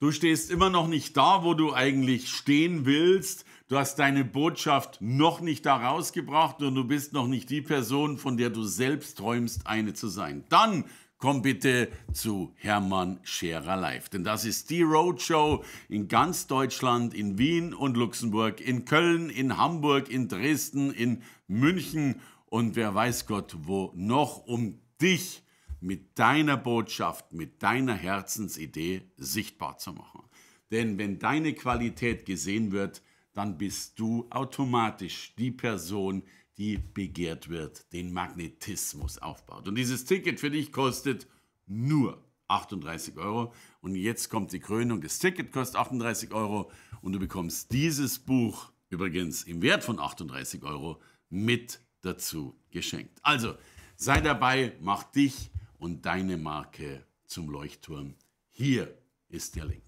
Du stehst immer noch nicht da, wo du eigentlich stehen willst. Du hast deine Botschaft noch nicht da rausgebracht und du bist noch nicht die Person, von der du selbst träumst, eine zu sein. Dann komm bitte zu Hermann Scherer Live. Denn das ist die Roadshow in ganz Deutschland, in Wien und Luxemburg, in Köln, in Hamburg, in Dresden, in München und wer weiß Gott wo noch, um dich mit deiner Botschaft, mit deiner Herzensidee sichtbar zu machen. Denn wenn deine Qualität gesehen wird, dann bist du automatisch die Person, die begehrt wird, den Magnetismus aufbaut. Und dieses Ticket für dich kostet nur 38 Euro. Und jetzt kommt die Krönung. Das Ticket kostet 38 Euro und du bekommst dieses Buch übrigens im Wert von 38 Euro mit dazu geschenkt. Also sei dabei, mach dich und deine Marke zum Leuchtturm. Hier ist der Link.